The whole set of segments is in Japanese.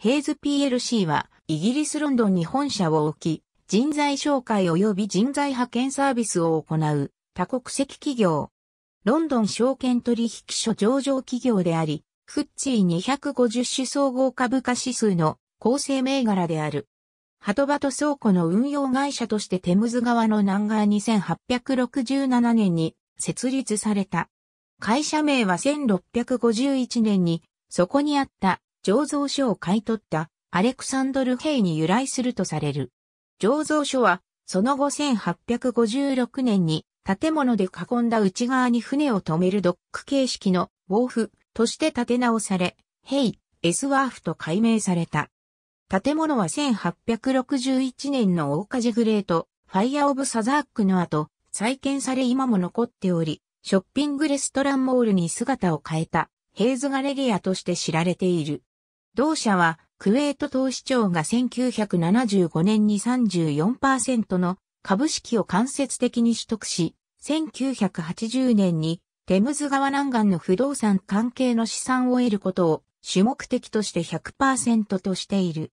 ヘイズ PLC はイギリスロンドンに本社を置き、人材紹介及び人材派遣サービスを行う多国籍企業。ロンドン証券取引所上場企業であり、フッチー250種総合株価指数の構成銘柄である。ハトバト倉庫の運用会社としてテムズ川の南岸2867年に設立された。会社名は1651年にそこにあった醸造所を買い取ったアレクサンドル兵に由来するとされる。醸造所は、その後1856年に建物で囲んだ内側に船を止めるドック形式のウォーフとして建て直され、ヘイ、エスワーフと改名された。建物は1861年の大火事グレート、ファイアオブサザークの後、再建され今も残っており、ショッピングレストランモールに姿を変えた、ヘイズガレリアとして知られている。同社は、クウェート投資庁が1975年に34%の株式を間接的に取得し、1980年にテムズ川南岸の不動産関係の資産を得ることを主目的として100%としている。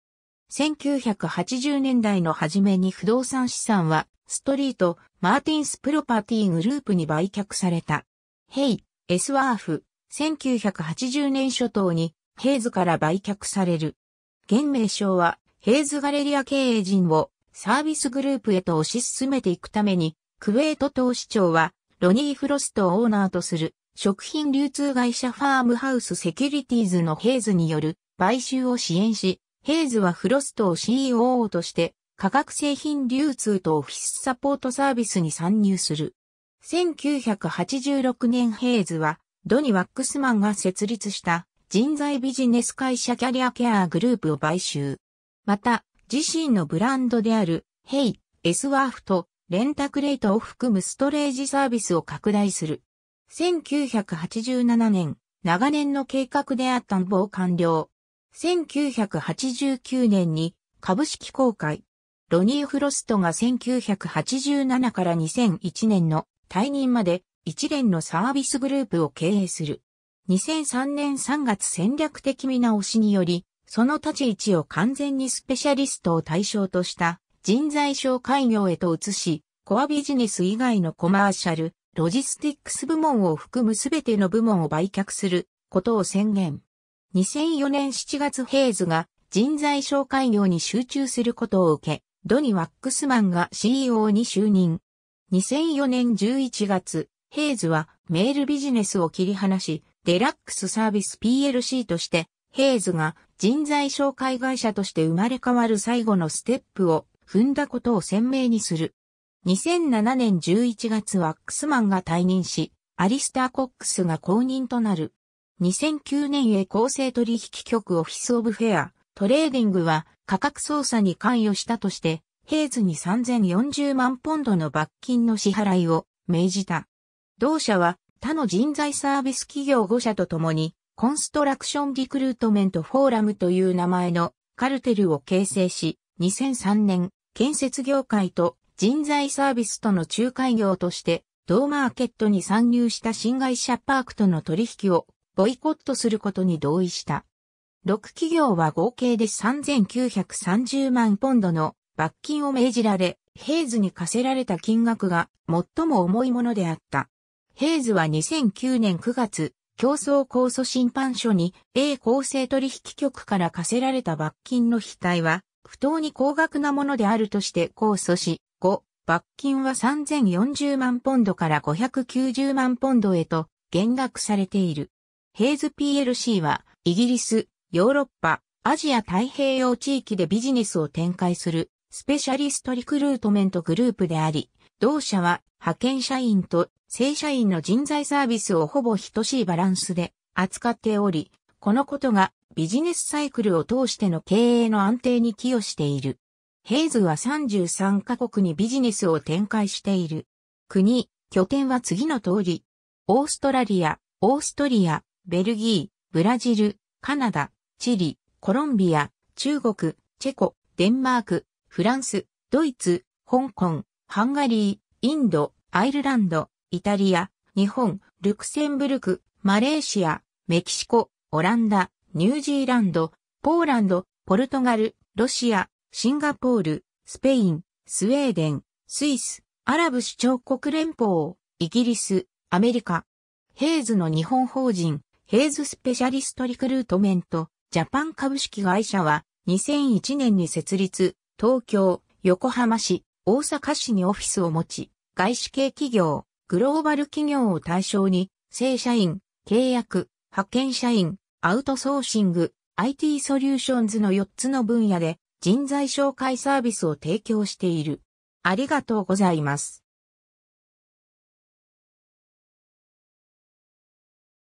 1980年代の初めに不動産資産はストリート、マーティンスプロパティグループに売却された。ヘイ、エスワーフ、1980年初頭にヘイズから売却される。現名称は、ヘイズガレリア経営陣をサービスグループへと推し進めていくために、クウェート投資長は、ロニー・フロストをオーナーとする食品流通会社ファームハウスセキュリティーズのヘイズによる買収を支援し、ヘイズはフロストを COO として価格製品流通とオフィスサポートサービスに参入する。1986年ヘイズはドニ・ワックスマンが設立した人材ビジネス会社キャリアケアグループを買収。また、自身のブランドである、ヘイ、エスワーフと、レンタクレートを含むストレージサービスを拡大する。1987年、長年の計画であったんぼを完了。1989年に株式公開。ロニー・フロストが1987から2001年の退任まで一連のサービスグループを経営する。2003年3月戦略的見直しにより、その立ち位置を完全にスペシャリストを対象とした人材紹介業へと移し、コアビジネス以外のコマーシャル、ロジスティックス部門を含むすべての部門を売却することを宣言。2004年7月ヘイズが人材紹介業に集中することを受け、ドニ・ワックスマンが CEO に就任。2004年11月、ヘイズはメールビジネスを切り離し、デラックスサービス PLC として、ヘイズが人材紹介会社として生まれ変わる最後のステップを踏んだことを鮮明にする。2007年11月ワックスマンが退任し、アリスター・コックスが公認となる。2009年へ公正取引局オフィス・オブ・フェア、トレーディングは価格操作に関与したとして、ヘイズに3040万ポンドの罰金の支払いを命じた。同社は他の人材サービス企業5社と共に、コンストラクションリクルートメントフォーラムという名前のカルテルを形成し、2003年、建設業界と人材サービスとの仲介業として、同マーケットに参入した新会社パークとの取引をボイコットすることに同意した。6企業は合計で3930万ポンドの罰金を命じられ、ヘイズに課せられた金額が最も重いものであった。ヘイズは2009年9月、競争控訴審判所に A 公正取引局から課せられた罰金の被対は、不当に高額なものであるとして控訴し、5、罰金は3040万ポンドから590万ポンドへと減額されている。ヘイズ PLC は、イギリス、ヨーロッパ、アジア太平洋地域でビジネスを展開するスペシャリストリクルートメントグループであり、同社は派遣社員と正社員の人材サービスをほぼ等しいバランスで扱っており、このことがビジネスサイクルを通しての経営の安定に寄与している。ヘイズは33カ国にビジネスを展開している。国、拠点は次の通り。オーストラリア、オーストリア、ベルギー、ブラジル、カナダ、チリ、コロンビア、中国、チェコ、デンマーク、フランス、ドイツ、香港、ハンガリー、インド、アイルランド、イタリア、日本、ルクセンブルク、マレーシア、メキシコ、オランダ、ニュージーランド、ポーランド、ポルトガル、ロシア、シンガポール、スペイン、スウェーデン、スイス、アラブ首長国連邦、イギリス、アメリカ。ヘイズの日本法人、ヘイズスペシャリストリクルートメント、ジャパン株式会社は、2001年に設立、東京、横浜市、大阪市にオフィスを持ち、外資系企業、グローバル企業を対象に、正社員、契約、派遣社員、アウトソーシング、IT ソリューションズの4つの分野で人材紹介サービスを提供している。ありがとうございます。